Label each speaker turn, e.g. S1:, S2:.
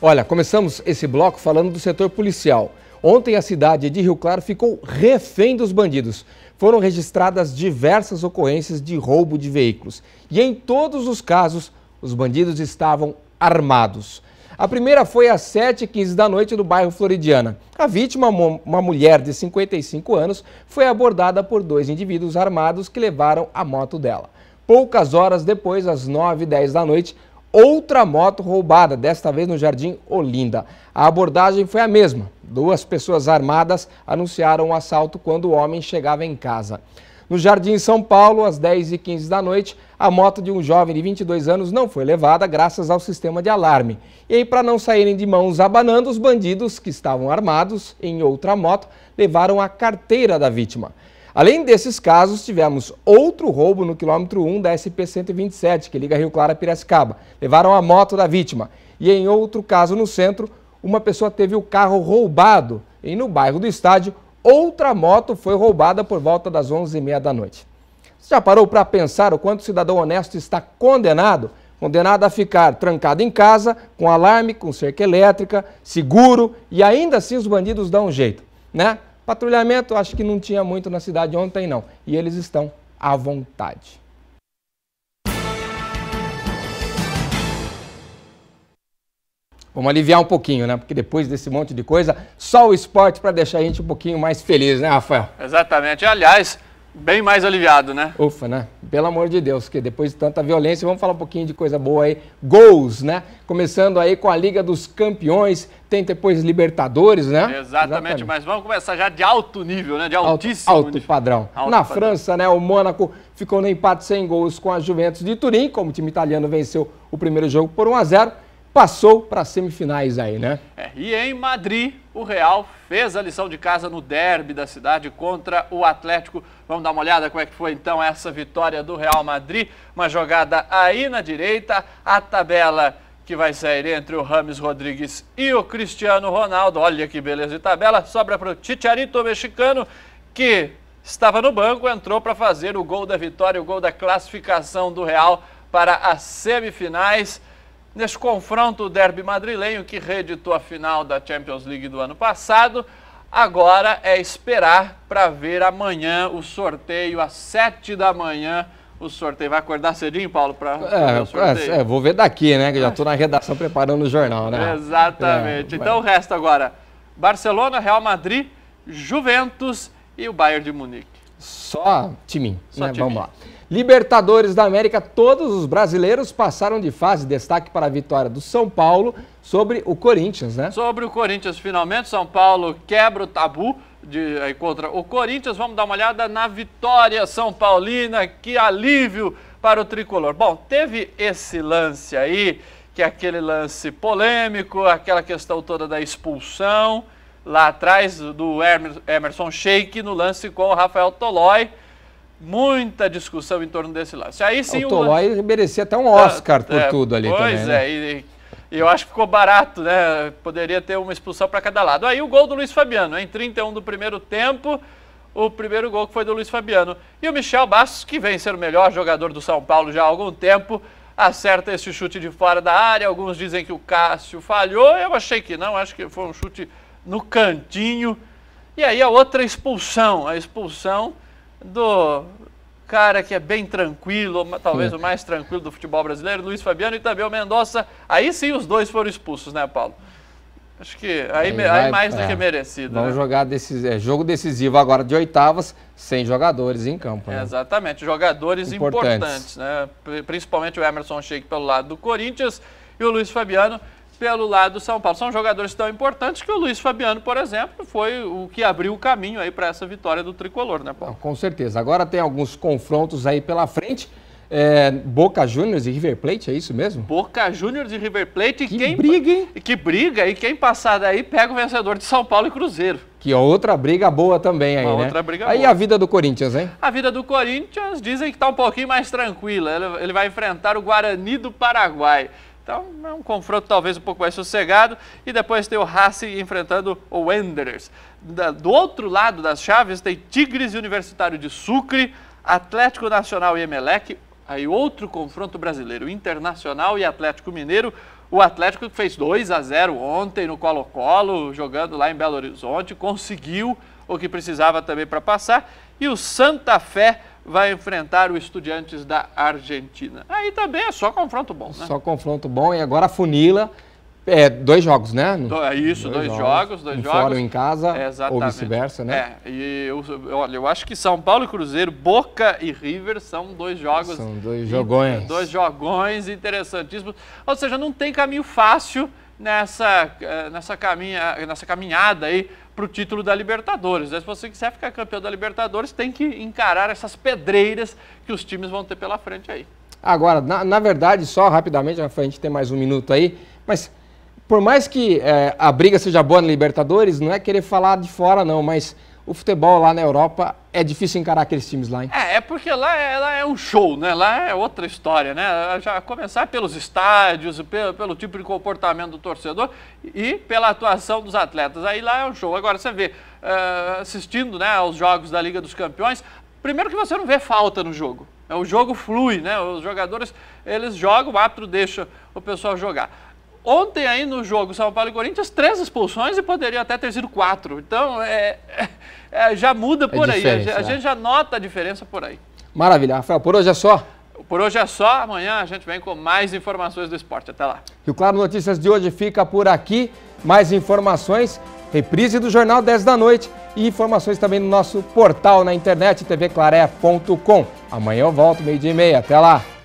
S1: Olha, começamos esse bloco falando do setor policial. Ontem a cidade de Rio Claro ficou refém dos bandidos. Foram registradas diversas ocorrências de roubo de veículos. E em todos os casos, os bandidos estavam armados. A primeira foi às 7h15 da noite no bairro Floridiana. A vítima, uma mulher de 55 anos, foi abordada por dois indivíduos armados que levaram a moto dela. Poucas horas depois, às 9h10 da noite, outra moto roubada, desta vez no Jardim Olinda. A abordagem foi a mesma. Duas pessoas armadas anunciaram o assalto quando o homem chegava em casa. No Jardim São Paulo, às 10h15 da noite, a moto de um jovem de 22 anos não foi levada graças ao sistema de alarme. E aí, para não saírem de mãos abanando, os bandidos que estavam armados em outra moto levaram a carteira da vítima. Além desses casos, tivemos outro roubo no quilômetro 1 da SP-127, que liga Rio Claro a Piracicaba. Levaram a moto da vítima. E em outro caso no centro, uma pessoa teve o carro roubado. E no bairro do estádio, outra moto foi roubada por volta das 11h30 da noite. Você já parou para pensar o quanto o cidadão honesto está condenado? Condenado a ficar trancado em casa, com alarme, com cerca elétrica, seguro, e ainda assim os bandidos dão um jeito, né? Patrulhamento acho que não tinha muito na cidade ontem não, e eles estão à vontade. Vamos aliviar um pouquinho, né? Porque depois desse monte de coisa, só o esporte para deixar a gente um pouquinho mais feliz, né, Rafael?
S2: Exatamente. Aliás, Bem mais aliviado, né?
S1: Ufa, né? Pelo amor de Deus, que depois de tanta violência, vamos falar um pouquinho de coisa boa aí. Gols, né? Começando aí com a Liga dos Campeões, tem depois Libertadores, né? Exatamente,
S2: Exatamente. mas vamos começar já de alto nível, né? De altíssimo Alto, alto padrão. Alto Na padrão. França,
S1: né? O Mônaco ficou no empate sem gols com a Juventus de Turim, como o time italiano venceu o primeiro jogo por 1 a 0 passou para as semifinais aí, né? É,
S2: e em Madrid, o Real fez a lição de casa no derby da cidade contra o Atlético. Vamos dar uma olhada como é que foi então essa vitória do Real Madrid. Uma jogada aí na direita, a tabela que vai sair entre o Rames Rodrigues e o Cristiano Ronaldo. Olha que beleza de tabela. Sobra para o Chicharito mexicano, que estava no banco, entrou para fazer o gol da vitória, o gol da classificação do Real para as semifinais. Neste confronto, o derby madrilenho, que reeditou a final da Champions League do ano passado, agora é esperar para ver amanhã o sorteio, às sete da manhã, o sorteio. Vai acordar cedinho, Paulo, para é, o é, sorteio? É,
S1: vou ver daqui, né? Que já estou na redação preparando o jornal, né? Exatamente. É, então, o
S2: resta agora Barcelona, Real Madrid, Juventus e o Bayern de Munique.
S1: Só time, Só né? Vamos lá. Libertadores da América, todos os brasileiros passaram de fase. Destaque para a vitória do São Paulo sobre o Corinthians, né?
S2: Sobre o Corinthians, finalmente, São Paulo quebra o tabu de, eh, contra o Corinthians. Vamos dar uma olhada na vitória São Paulina. Que alívio para o tricolor. Bom, teve esse lance aí, que é aquele lance polêmico, aquela questão toda da expulsão lá atrás do Emerson Sheik no lance com o Rafael Tolói muita discussão em torno desse lance. Aí sim o Tolói
S1: merecia até um Oscar ah, por é, tudo ali pois também. Pois é, né?
S2: e, e, eu acho que ficou barato, né? Poderia ter uma expulsão para cada lado. Aí o gol do Luiz Fabiano, em 31 do primeiro tempo, o primeiro gol que foi do Luiz Fabiano. E o Michel Bastos, que vem ser o melhor jogador do São Paulo já há algum tempo, acerta esse chute de fora da área. Alguns dizem que o Cássio falhou, eu achei que não, acho que foi um chute no cantinho. E aí a outra expulsão, a expulsão do cara que é bem tranquilo, talvez é. o mais tranquilo do futebol brasileiro, Luiz Fabiano e também o Mendonça. Aí sim os dois foram expulsos, né, Paulo? Acho que aí, aí, vai, aí mais do que merecido. Vamos né?
S1: jogar decis, é, jogo decisivo agora de oitavas, sem jogadores em campo. Né? É,
S2: exatamente, jogadores importantes. importantes. né? Principalmente o Emerson Sheik pelo lado do Corinthians e o Luiz Fabiano pelo lado do São Paulo. São jogadores tão importantes que o Luiz Fabiano, por exemplo, foi o que abriu o caminho aí para essa vitória do tricolor, né, Paulo?
S1: Não, com certeza. Agora tem alguns confrontos aí pela frente. É, Boca Juniors e River Plate, é isso mesmo?
S2: Boca Juniors e River Plate. Que quem, briga, hein? Que briga, e quem passar daí pega o vencedor de São Paulo e Cruzeiro.
S1: Que é outra briga boa também aí, Uma né? Outra briga aí boa. a vida do Corinthians, hein?
S2: A vida do Corinthians dizem que está um pouquinho mais tranquila. Ele vai enfrentar o Guarani do Paraguai. Então é um confronto talvez um pouco mais sossegado. E depois tem o Racing enfrentando o Wanderers. do outro lado das chaves tem Tigres e Universitário de Sucre, Atlético Nacional e Emelec. Aí outro confronto brasileiro, Internacional e Atlético Mineiro. O Atlético fez 2 a 0 ontem no Colo-Colo, jogando lá em Belo Horizonte, conseguiu o que precisava também para passar. E o Santa Fé vai enfrentar o Estudiantes da Argentina. Aí também é só confronto bom,
S1: né? Só confronto bom e agora funila. É, dois jogos, né? É isso, dois, dois jogos, dois um jogos. Fora em casa, é, ou vice-versa, né?
S2: É, e eu, olha, eu acho que São Paulo e Cruzeiro, Boca e River são dois jogos. São
S1: dois jogões. dois
S2: jogões interessantíssimos. Ou seja, não tem caminho fácil nessa, eh, nessa, caminha, nessa caminhada aí para o título da Libertadores. Né? Se você quiser ficar campeão da Libertadores, tem que encarar essas pedreiras que os times vão ter pela frente aí.
S1: Agora, na, na verdade, só rapidamente, Rafa, a gente tem mais um minuto aí, mas por mais que é, a briga seja boa na Libertadores, não é querer falar de fora não, mas o futebol lá na Europa é difícil encarar aqueles times lá, hein? É,
S2: é porque lá é, lá é um show, né? Lá é outra história, né? Já começar pelos estádios, pelo, pelo tipo de comportamento do torcedor e pela atuação dos atletas. Aí lá é um show. Agora você vê, uh, assistindo né, aos jogos da Liga dos Campeões, primeiro que você não vê falta no jogo. É, o jogo flui, né? Os jogadores, eles jogam, o árbitro deixa o pessoal jogar ontem aí no jogo São Paulo e Corinthians, três expulsões e poderia até ter sido quatro. Então, é, é, é, já muda
S1: é por é aí. A, né? gente
S2: já nota a diferença por aí.
S1: Maravilha, Rafael. Por hoje é só.
S2: Por hoje é só. Amanhã a gente vem com mais informações do esporte. Até lá.
S1: o Claro Notícias de hoje fica por aqui. Mais informações, reprise do Jornal 10 da Noite e informações também no nosso portal na internet, tvclaré.com. Amanhã eu volto, meio-dia e meia. Até lá.